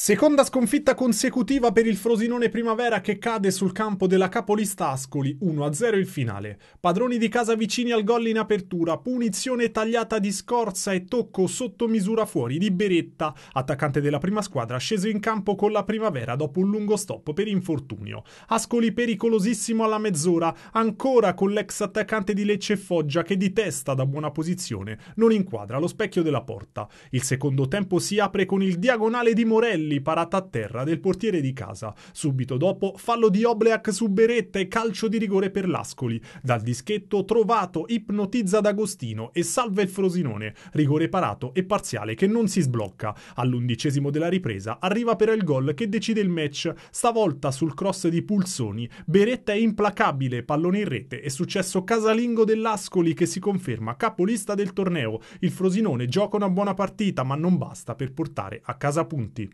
Seconda sconfitta consecutiva per il Frosinone Primavera che cade sul campo della capolista Ascoli 1-0 il finale. Padroni di casa vicini al gol in apertura, punizione tagliata di scorza e tocco sotto misura fuori di Beretta, attaccante della prima squadra sceso in campo con la Primavera dopo un lungo stop per infortunio. Ascoli pericolosissimo alla mezz'ora, ancora con l'ex attaccante di Lecce e Foggia che di testa da buona posizione non inquadra lo specchio della porta. Il secondo tempo si apre con il diagonale di Morelli Morelli parata a terra del portiere di casa. Subito dopo fallo di Obleak su Beretta e calcio di rigore per l'Ascoli. Dal dischetto trovato ipnotizza D'Agostino e salva il Frosinone. Rigore parato e parziale che non si sblocca. All'undicesimo della ripresa arriva però il gol che decide il match. Stavolta sul cross di Pulsoni, Beretta è implacabile, pallone in rete, è successo casalingo dell'Ascoli che si conferma capolista del torneo. Il Frosinone gioca una buona partita ma non basta per portare a casa punti.